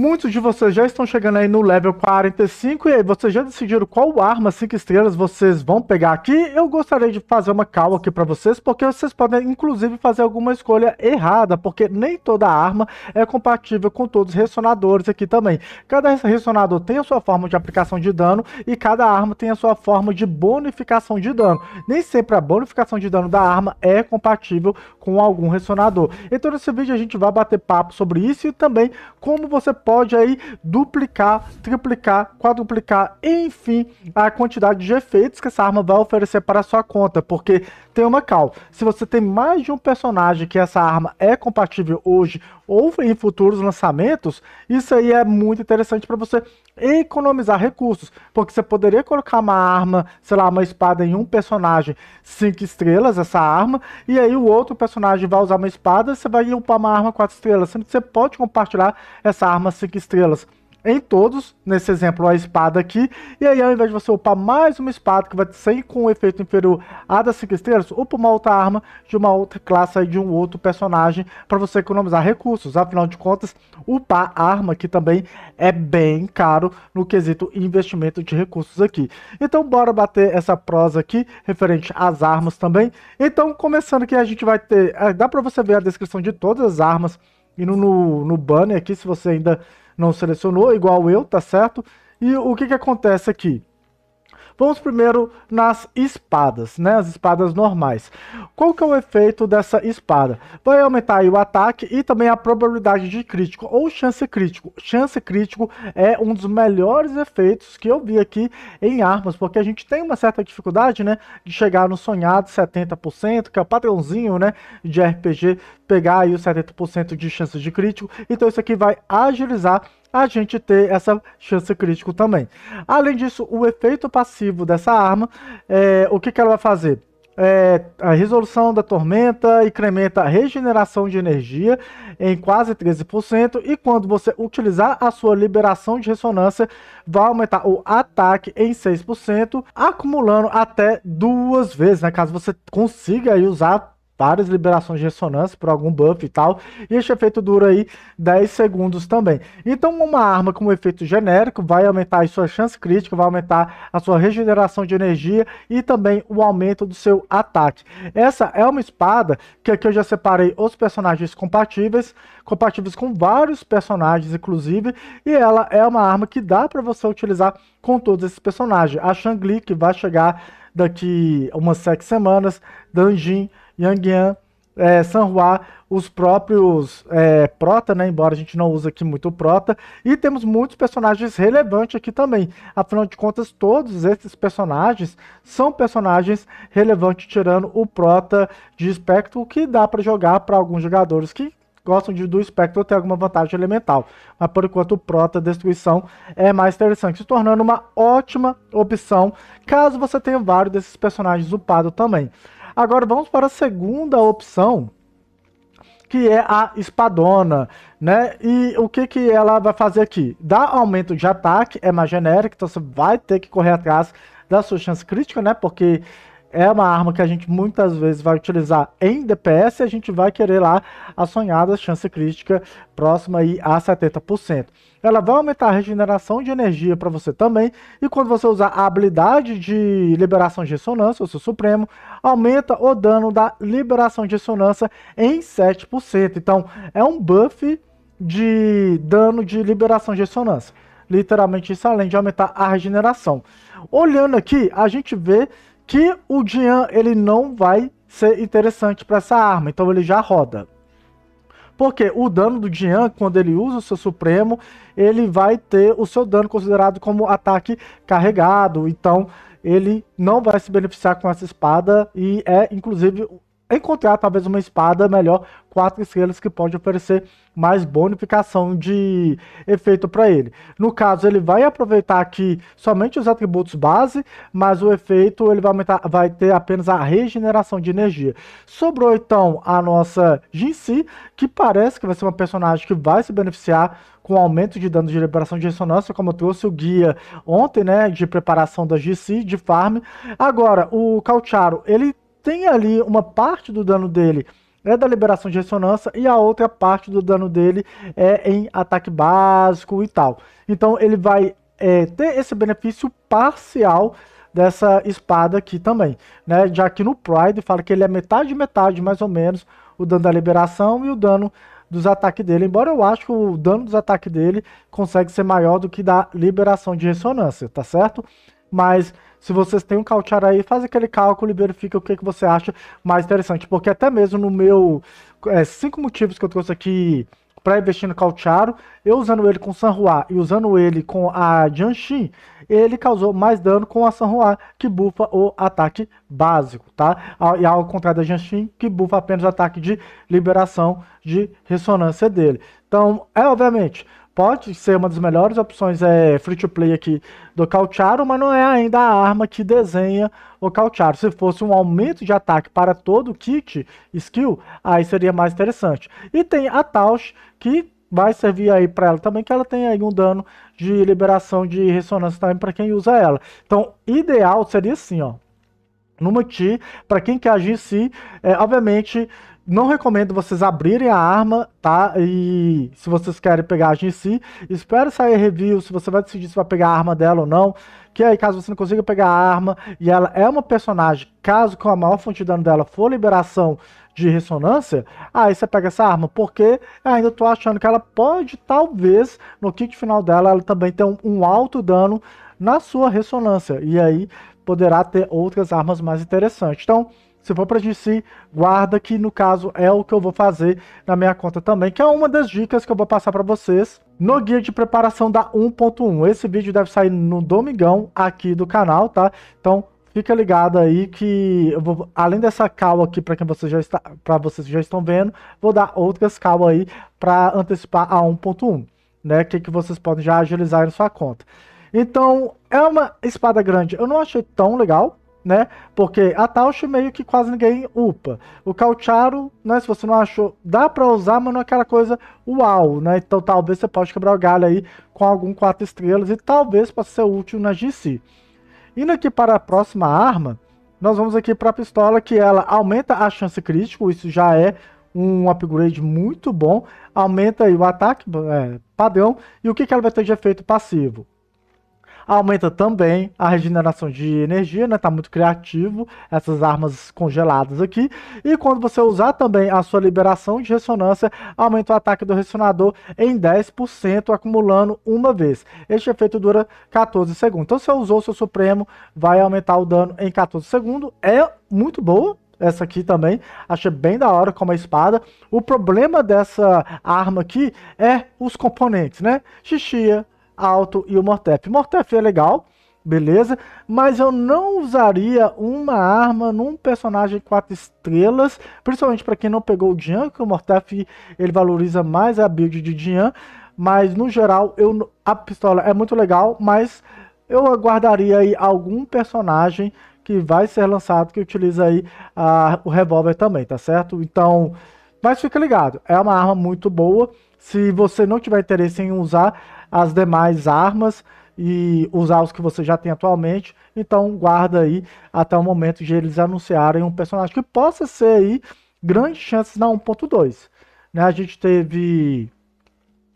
Muitos de vocês já estão chegando aí no level 45 e aí vocês já decidiram qual arma 5 estrelas vocês vão pegar aqui. Eu gostaria de fazer uma call aqui para vocês, porque vocês podem inclusive fazer alguma escolha errada, porque nem toda arma é compatível com todos os ressonadores aqui também. Cada ressonador tem a sua forma de aplicação de dano e cada arma tem a sua forma de bonificação de dano. Nem sempre a bonificação de dano da arma é compatível com algum ressonador. Então nesse vídeo a gente vai bater papo sobre isso e também como você pode aí duplicar, triplicar, quadruplicar, enfim, a quantidade de efeitos que essa arma vai oferecer para a sua conta, porque tem uma cal. Se você tem mais de um personagem que essa arma é compatível hoje ou em futuros lançamentos, isso aí é muito interessante para você economizar recursos, porque você poderia colocar uma arma, sei lá, uma espada em um personagem, cinco estrelas essa arma, e aí o outro personagem vai usar uma espada, você vai upar uma arma quatro estrelas, sendo que você pode compartilhar essa arma cinco estrelas em todos, nesse exemplo a espada aqui, e aí ao invés de você upar mais uma espada que vai sair com um efeito inferior à das 5 estrelas, upa uma outra arma de uma outra classe aí, de um outro personagem para você economizar recursos, afinal de contas upar arma aqui também é bem caro no quesito investimento de recursos aqui. Então bora bater essa prosa aqui referente às armas também, então começando que a gente vai ter, eh, dá para você ver a descrição de todas as armas e no, no banner aqui se você ainda não selecionou, igual eu, tá certo? E o que, que acontece aqui? Vamos primeiro nas espadas, né? As espadas normais. Qual que é o efeito dessa espada? Vai aumentar o ataque e também a probabilidade de crítico ou chance crítico. Chance crítico é um dos melhores efeitos que eu vi aqui em armas, porque a gente tem uma certa dificuldade, né, de chegar no sonhado 70%, que é o padrãozinho, né, de RPG, pegar aí os 70% de chance de crítico. Então isso aqui vai agilizar a gente ter essa chance crítica também. Além disso, o efeito passivo dessa arma, é, o que, que ela vai fazer? É, a resolução da tormenta incrementa a regeneração de energia em quase 13%, e quando você utilizar a sua liberação de ressonância, vai aumentar o ataque em 6%, acumulando até duas vezes, né? Caso você consiga usar várias liberações de ressonância por algum buff e tal, e esse efeito dura aí 10 segundos também. Então uma arma com um efeito genérico vai aumentar a sua chance crítica, vai aumentar a sua regeneração de energia e também o aumento do seu ataque. Essa é uma espada que aqui eu já separei os personagens compatíveis, compatíveis com vários personagens inclusive, e ela é uma arma que dá para você utilizar com todos esses personagens. A shang que vai chegar daqui umas 7 semanas, Danjin Yang é, Sanhua, os próprios é, Prota, né? Embora a gente não use aqui muito Prota. E temos muitos personagens relevantes aqui também. Afinal de contas, todos esses personagens são personagens relevantes, tirando o Prota de Espectro, que dá para jogar para alguns jogadores que gostam de, do espectro ter alguma vantagem elemental. Mas por enquanto o Prota Destruição é mais interessante, se tornando uma ótima opção caso você tenha vários desses personagens upados também. Agora vamos para a segunda opção, que é a espadona, né? E o que, que ela vai fazer aqui? Dá aumento de ataque, é mais genérica, então você vai ter que correr atrás da sua chance crítica, né? Porque é uma arma que a gente muitas vezes vai utilizar em DPS e a gente vai querer lá a sonhada chance crítica próxima aí a 70% ela vai aumentar a regeneração de energia para você também. E quando você usar a habilidade de liberação de ressonância, o seu supremo, aumenta o dano da liberação de ressonância em 7%. Então, é um buff de dano de liberação de ressonância. Literalmente isso, além de aumentar a regeneração. Olhando aqui, a gente vê que o Dian ele não vai ser interessante para essa arma, então ele já roda. Porque o dano do Jian, quando ele usa o seu Supremo, ele vai ter o seu dano considerado como ataque carregado. Então, ele não vai se beneficiar com essa espada e é, inclusive, encontrar talvez uma espada melhor, quatro estrelas que pode oferecer mais bonificação de efeito para ele. No caso, ele vai aproveitar aqui somente os atributos base, mas o efeito ele vai, aumentar, vai ter apenas a regeneração de energia. Sobrou então a nossa Jinxi, que parece que vai ser uma personagem que vai se beneficiar com aumento de dano de liberação de ressonância, como eu trouxe o guia ontem, né, de preparação da GC, de farm. Agora, o Caucharo, ele tem ali uma parte do dano dele é da liberação de ressonância e a outra parte do dano dele é em ataque básico e tal. Então ele vai é, ter esse benefício parcial dessa espada aqui também, né? Já que no Pride fala que ele é metade metade mais ou menos o dano da liberação e o dano dos ataques dele, embora eu acho que o dano dos ataques dele consegue ser maior do que da liberação de ressonância, tá certo? Mas se vocês têm um Kautiara aí, faz aquele cálculo e verifica o que, que você acha mais interessante. Porque até mesmo no meu é, cinco motivos que eu trouxe aqui para investir no Cautiaro, eu usando ele com San Juan e usando ele com a Jianshin, ele causou mais dano com a San Juan, que bufa o ataque básico, tá? E ao contrário da Jianshin, que bufa apenas o ataque de liberação de ressonância dele. Então, é obviamente, pode ser uma das melhores opções é, free-to-play aqui do Calcharo, mas não é ainda a arma que desenha o Calcharo. Se fosse um aumento de ataque para todo o kit skill, aí seria mais interessante. E tem a Tausch, que vai servir aí para ela também, que ela tem aí um dano de liberação de ressonância também para quem usa ela. Então, ideal seria assim, ó. Numa T, para quem quer agir em si, é, obviamente não recomendo vocês abrirem a arma, tá? E se vocês querem pegar a GC, espero sair review se você vai decidir se vai pegar a arma dela ou não. Que aí, caso você não consiga pegar a arma, e ela é uma personagem, caso com a maior fonte de dano dela for liberação de ressonância, aí você pega essa arma, porque ainda tô achando que ela pode, talvez, no kick final dela, ela também tem um, um alto dano na sua ressonância. E aí poderá ter outras armas mais interessantes. Então, se for para DC, guarda que no caso é o que eu vou fazer na minha conta também, que é uma das dicas que eu vou passar para vocês no guia de preparação da 1.1. Esse vídeo deve sair no domingão aqui do canal, tá? Então fica ligado aí que eu vou, além dessa cal aqui para quem você já está, para vocês já estão vendo, vou dar outras cal aí para antecipar a 1.1, né? Que que vocês podem já agilizar na sua conta. Então, é uma espada grande. Eu não achei tão legal, né? Porque a Tausch meio que quase ninguém upa. O Caucharo, né? Se você não achou, dá pra usar, mas não é aquela coisa uau, né? Então talvez você pode quebrar o galho aí com algum 4 estrelas e talvez possa ser útil na GC. Indo aqui para a próxima arma, nós vamos aqui para a pistola que ela aumenta a chance crítica, isso já é um upgrade muito bom, aumenta o ataque é, padrão e o que, que ela vai ter de efeito passivo? Aumenta também a regeneração de energia, né? Tá muito criativo essas armas congeladas aqui. E quando você usar também a sua liberação de ressonância, aumenta o ataque do ressonador em 10%, acumulando uma vez. Este efeito dura 14 segundos. Então, se você usou o seu Supremo, vai aumentar o dano em 14 segundos. É muito boa, essa aqui também. Achei bem da hora como a espada. O problema dessa arma aqui é os componentes, né? Xixia, alto e o Mortef. Mortep é legal, beleza, mas eu não usaria uma arma num personagem 4 estrelas, principalmente para quem não pegou o Dian, que o Mortef ele valoriza mais a build de Dian, mas no geral eu, a pistola é muito legal, mas eu aguardaria aí algum personagem que vai ser lançado que utiliza aí a, o revólver também, tá certo? Então, mas fica ligado, é uma arma muito boa, se você não tiver interesse em usar, as demais armas e usar os que você já tem atualmente. Então guarda aí até o momento de eles anunciarem um personagem que possa ser aí grandes chances na 1.2. Né? A gente teve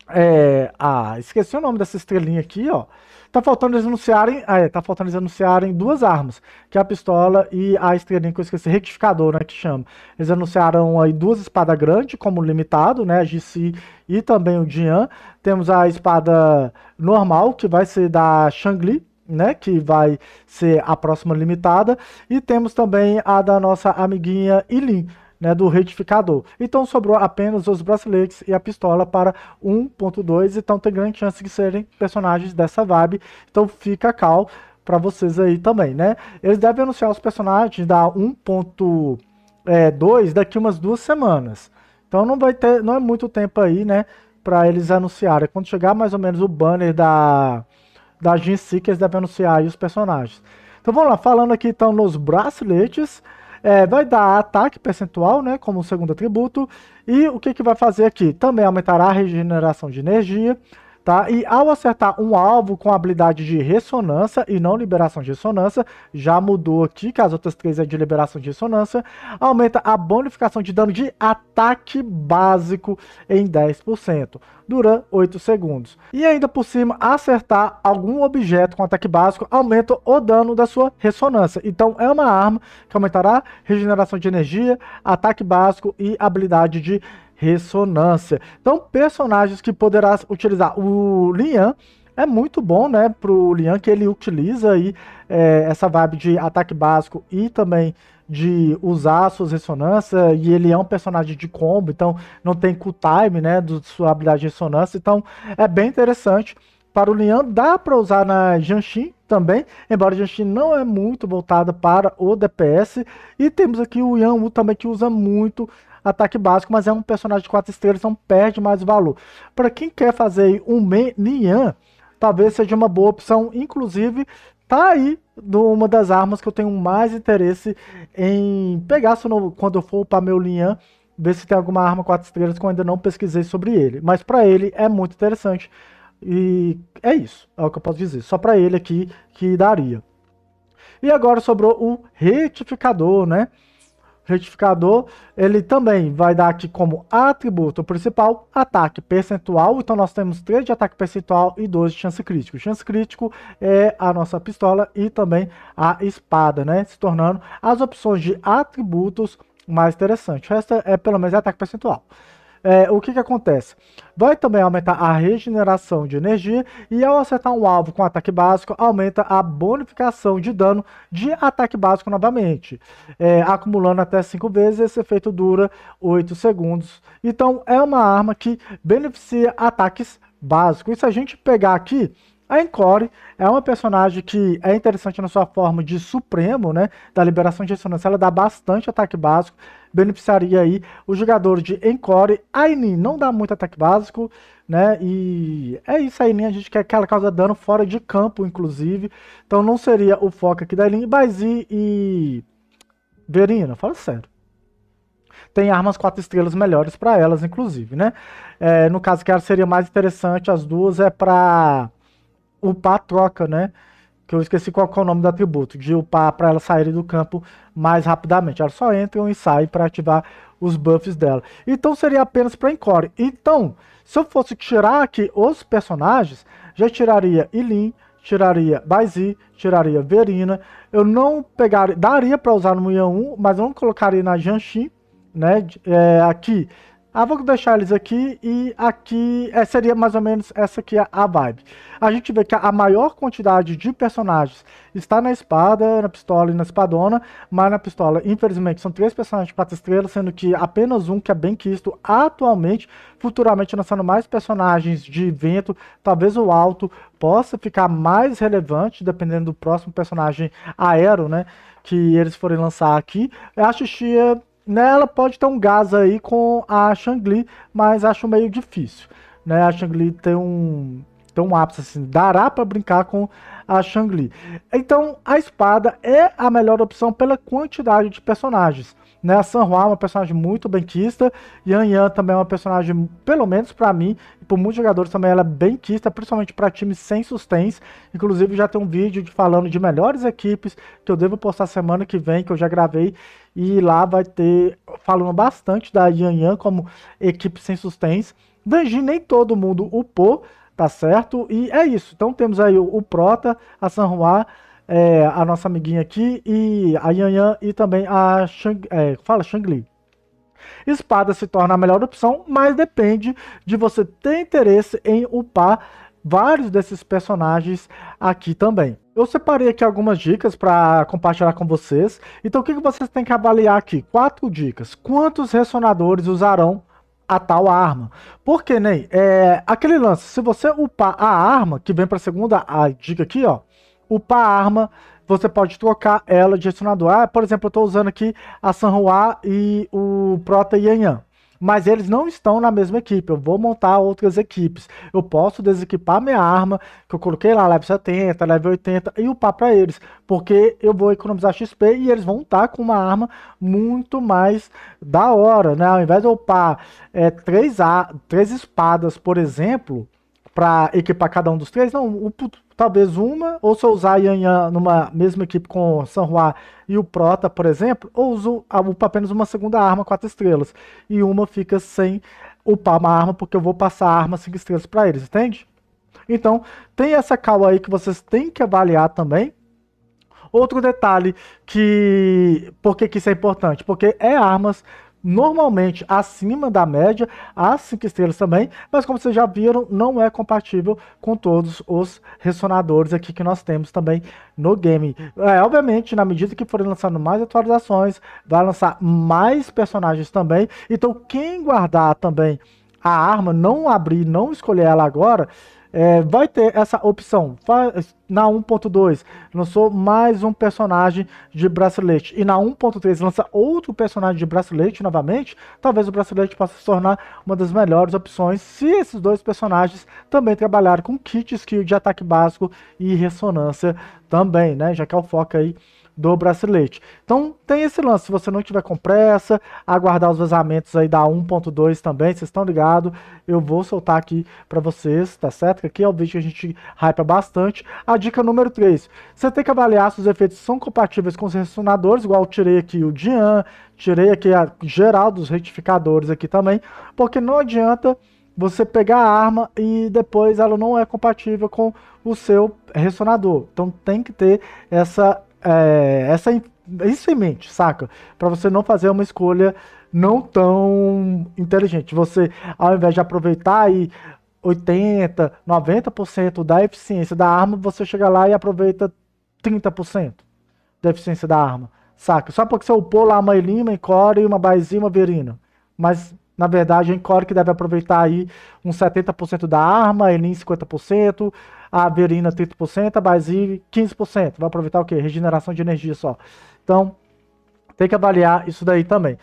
é, ah, esqueci o nome dessa estrelinha aqui, ó. Tá faltando eles anunciarem, ah, é, tá faltando eles anunciarem duas armas, que é a pistola e a estrelinha que eu esqueci, retificador, né, que chama. Eles anunciaram aí duas espadas grandes, como limitado, né, a GC e também o Dian. Temos a espada normal, que vai ser da Shangli, né, que vai ser a próxima limitada, e temos também a da nossa amiguinha Ilin, né, do retificador. Então sobrou apenas os braceletes e a pistola para 1.2, então tem grande chance de serem personagens dessa vibe. Então fica cal para vocês aí também, né? Eles devem anunciar os personagens da 1.2 é, daqui umas duas semanas. Então não vai ter, não é muito tempo aí, né, para eles anunciarem. Quando chegar mais ou menos o banner da da Gen eles devem anunciar aí os personagens. Então vamos lá, falando aqui então nos braceletes, é, vai dar ataque percentual, né, como segundo atributo, e o que, que vai fazer aqui? Também aumentará a regeneração de energia, Tá? E ao acertar um alvo com a habilidade de ressonância e não liberação de ressonância, já mudou aqui, que as outras três é de liberação de ressonância, aumenta a bonificação de dano de ataque básico em 10%, durante 8 segundos. E ainda por cima, acertar algum objeto com ataque básico aumenta o dano da sua ressonância. Então é uma arma que aumentará regeneração de energia, ataque básico e habilidade de ressonância. Então, personagens que poderá utilizar o Lian é muito bom, né, pro Lian que ele utiliza aí é, essa vibe de ataque básico e também de usar suas ressonâncias, e ele é um personagem de combo, então não tem cut time, né, do, sua habilidade de ressonância, então é bem interessante para o Lian, dá para usar na Janshin também, embora a Janshin não é muito voltada para o DPS, e temos aqui o Wu também que usa muito ataque básico, mas é um personagem de 4 estrelas, então perde mais valor. Para quem quer fazer um Nian, talvez seja uma boa opção, inclusive tá aí uma das armas que eu tenho mais interesse em pegar quando eu for para meu Lian, ver se tem alguma arma 4 estrelas que eu ainda não pesquisei sobre ele. Mas para ele é muito interessante. E é isso, é o que eu posso dizer. Só para ele aqui que daria. E agora sobrou o retificador, né? retificador, ele também vai dar aqui como atributo principal ataque percentual. Então nós temos 3 de ataque percentual e 2 de chance crítico. Chance crítico é a nossa pistola e também a espada, né? Se tornando as opções de atributos mais interessantes. O resto é, é pelo menos é ataque percentual é, o que, que acontece? Vai também aumentar a regeneração de energia e ao acertar um alvo com ataque básico, aumenta a bonificação de dano de ataque básico novamente, é, acumulando até 5 vezes, esse efeito dura 8 segundos. Então é uma arma que beneficia ataques básicos. E se a gente pegar aqui a Encore é uma personagem que é interessante na sua forma de supremo, né? Da liberação de ressonância. Ela dá bastante ataque básico. Beneficiaria aí o jogador de Encore. A Inin não dá muito ataque básico, né? E é isso, a Inin a gente quer que ela cause dano fora de campo, inclusive. Então não seria o foco aqui da Inin. Baizi e... Verina, fala sério tem armas quatro estrelas melhores para elas, inclusive, né? É, no caso que ela seria mais interessante, as duas é para upar troca, né? Que eu esqueci qual é o nome do atributo, de upar para ela sair do campo mais rapidamente. Ela só entra e sai para ativar os buffs dela. Então seria apenas para Encore. Então, se eu fosse tirar aqui os personagens, já tiraria Ilin, tiraria Baizi, tiraria Verina. Eu não pegaria, daria para usar no Muyan 1, mas não colocaria na Janshin, né? É, aqui ah, vou deixar eles aqui e aqui é, seria mais ou menos essa aqui a, a vibe. A gente vê que a, maior quantidade de personagens está na espada, na pistola e na espadona, mas na pistola, infelizmente, são três personagens de quatro estrelas, sendo que apenas um que é bem quisto atualmente, futuramente lançando mais personagens de vento, talvez o alto possa ficar mais relevante, dependendo do próximo personagem aero, né, que eles forem lançar aqui. Eu acho que né, ela pode ter um gás aí com a Shangli, mas acho meio difícil. Né? A Shangli tem um, tem um ápice assim, dará para brincar com a Shangli. Então, a espada é a melhor opção pela quantidade de personagens. Né? A San Juan é uma personagem muito benquista. Yan Yan também é uma personagem, pelo menos para mim, e por muitos jogadores também, ela é benquista, principalmente para times sem sustens. Inclusive, já tem um vídeo de, falando de melhores equipes que eu devo postar semana que vem, que eu já gravei. E lá vai ter falando bastante da Yan Yan como equipe sem sustens. Danji nem todo mundo upou, tá certo? E é isso. Então temos aí o, o Prota, a San Juan, é, a nossa amiguinha aqui, e a Yan Yan e também a Shang, é, fala shang Espada se torna a melhor opção, mas depende de você ter interesse em upar vários desses personagens aqui também. Eu separei aqui algumas dicas para compartilhar com vocês. Então o que, vocês têm que avaliar aqui? Quatro dicas. Quantos ressonadores usarão a tal arma. Porque, Ney, é, aquele lance, se você upar a arma, que vem para a segunda a dica aqui, ó, upar a arma, você pode trocar ela de acionador. Ah, por exemplo, eu estou usando aqui a Sanhua e o Prota Yanyan. Mas eles não estão na mesma equipe. Eu vou montar outras equipes. Eu posso desequipar minha arma, que eu coloquei lá level 70, level 80, e upar para eles. Porque eu vou economizar XP e eles vão estar tá com uma arma muito mais da hora. Né? Ao invés de eu upar é, três, a, três espadas, por exemplo, para equipar cada um dos três, não, talvez uma, ou se eu usar Yan Yan numa mesma equipe com o San Juan e o Prota, por exemplo, ou uso a UPA apenas uma segunda arma, quatro estrelas, e uma fica sem upar uma arma, porque eu vou passar a arma cinco estrelas para eles, entende? Então, tem essa cala aí que vocês têm que avaliar também. Outro detalhe que... Por que, que isso é importante? Porque é armas normalmente acima da média, as 5 estrelas também, mas como vocês já viram, não é compatível com todos os ressonadores aqui que nós temos também no game. É, obviamente, na medida que forem lançando mais atualizações, vai lançar mais personagens também, então quem guardar também a arma, não abrir, não escolher ela agora, é, vai ter essa opção na 1.2 lançou mais um personagem de bracelete e na 1.3 lança outro personagem de bracelete novamente talvez o bracelete possa se tornar uma das melhores opções se esses dois personagens também trabalharem com kits que de ataque básico e ressonância também né já que é o foco aí do bracelete. Então tem esse lance, se você não tiver com pressa, aguardar os vazamentos aí da 1.2 também, vocês estão ligados? Eu vou soltar aqui para vocês, tá certo? aqui é o vídeo que a gente hypa bastante. A dica número 3, você tem que avaliar se os efeitos são compatíveis com os ressonadores, igual eu tirei aqui o Dian, tirei aqui a geral dos retificadores aqui também, porque não adianta você pegar a arma e depois ela não é compatível com o seu ressonador. Então tem que ter essa é, essa, isso em mente, saca? Para você não fazer uma escolha não tão inteligente. Você, ao invés de aproveitar aí 80, 90% da eficiência da arma, você chega lá e aproveita 30% da eficiência da arma, saca? Só porque você upou lá uma Elima, em Core, uma baizima uma Verina. Mas na verdade, a Encore que deve aproveitar aí uns 70% da arma, Elim 50%, a averina 30%, a basile 15%. Vai aproveitar o quê? Regeneração de energia só. Então, tem que avaliar isso daí também.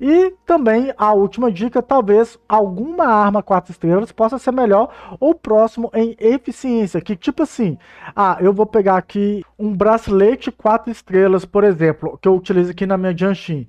E também a última dica, talvez alguma arma 4 estrelas possa ser melhor ou próximo em eficiência, que tipo assim, ah, eu vou pegar aqui um bracelete 4 estrelas, por exemplo, que eu utilizo aqui na minha Janshin.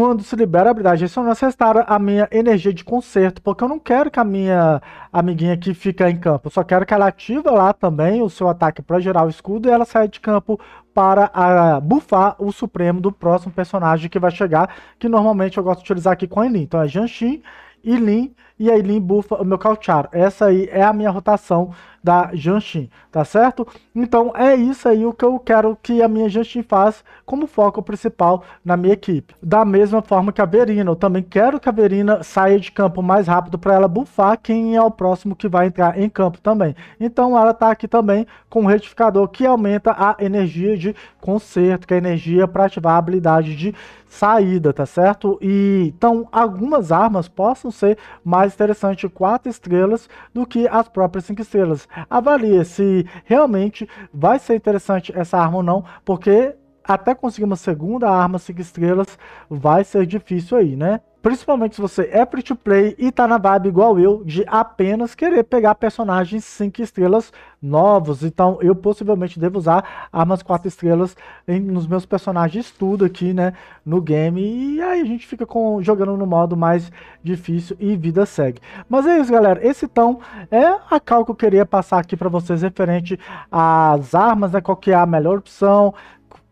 Quando se libera a habilidade de ressonância, restaura a minha energia de conserto, porque eu não quero que a minha amiguinha aqui fica em campo. Eu só quero que ela ative lá também o seu ataque para gerar o escudo e ela saia de campo para a, ah, bufar o supremo do próximo personagem que vai chegar, que normalmente eu gosto de utilizar aqui com a Elin. Então é Janshin, Elin e a Elin bufa o meu Cauchar. Essa aí é a minha rotação da Justin, tá certo? Então é isso aí o que eu quero que a minha Justin faça como foco principal na minha equipe. Da mesma forma que a Verina, eu também quero que a Verina saia de campo mais rápido para ela bufar quem é o próximo que vai entrar em campo também. Então ela tá aqui também com um retificador que aumenta a energia de conserto, que é a energia para ativar a habilidade de saída, tá certo? E então algumas armas possam ser mais interessantes 4 estrelas do que as próprias 5 estrelas. Avalie se realmente vai ser interessante essa arma ou não, porque até conseguir uma segunda arma, cinco estrelas, vai ser difícil aí, né? Principalmente se você é free to play e tá na vibe igual eu, de apenas querer pegar personagens 5 estrelas novos. Então eu possivelmente devo usar armas 4 estrelas em, nos meus personagens tudo aqui, né, no game. E aí a gente fica com, jogando no modo mais difícil e vida segue. Mas é isso, galera. Esse então é a cal que eu queria passar aqui para vocês referente às armas, né, qual que é a melhor opção,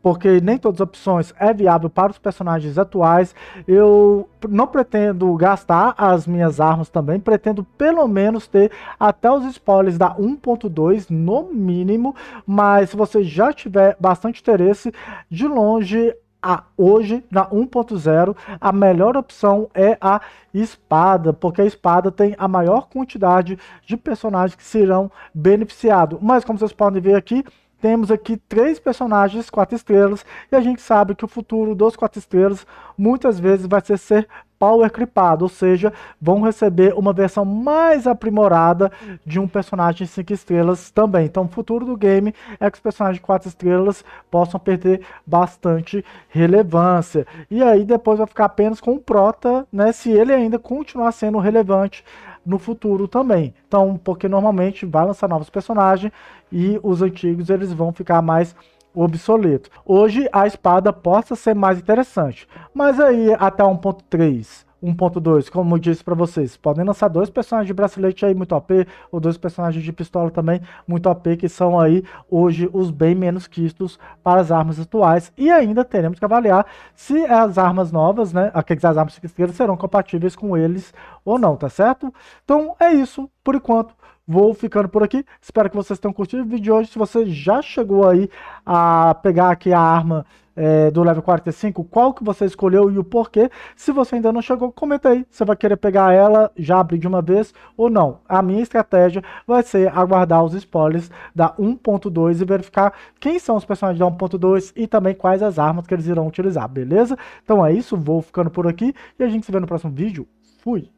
porque nem todas as opções é viável para os personagens atuais. Eu não pretendo gastar as minhas armas também, pretendo pelo menos ter até os spoilers da 1.2 no mínimo, mas se você já tiver bastante interesse, de longe a, hoje, na 1.0, a melhor opção é a espada, porque a espada tem a maior quantidade de personagens que serão beneficiados. Mas como vocês podem ver aqui, temos aqui três personagens quatro estrelas e a gente sabe que o futuro dos quatro estrelas muitas vezes vai ser ser power cripado, ou seja, vão receber uma versão mais aprimorada de um personagem 5 estrelas também. Então, o futuro do game é que os personagens 4 estrelas possam perder bastante relevância. E aí depois vai ficar apenas com o prota, né, se ele ainda continuar sendo relevante no futuro também. Então, porque normalmente vai lançar novos personagens e os antigos eles vão ficar mais obsoletos. Hoje a espada possa ser mais interessante, mas aí até 1.3 1.2, como eu disse para vocês, podem lançar dois personagens de bracelete aí muito OP, ou dois personagens de pistola também muito OP, que são aí hoje os bem menos quistos para as armas atuais. E ainda teremos que avaliar se as armas novas, né, aquelas armas que serão compatíveis com eles ou não, tá certo? Então é isso, por enquanto vou ficando por aqui. Espero que vocês tenham curtido o vídeo de hoje. Se você já chegou aí a pegar aqui a arma é, do level 45, qual que você escolheu e o porquê. Se você ainda não chegou, comenta aí. Você vai querer pegar ela, já abrir de uma vez ou não. A minha estratégia vai ser aguardar os spoilers da 1.2 e verificar quem são os personagens da 1.2 e também quais as armas que eles irão utilizar, beleza? Então é isso, vou ficando por aqui e a gente se vê no próximo vídeo. Fui!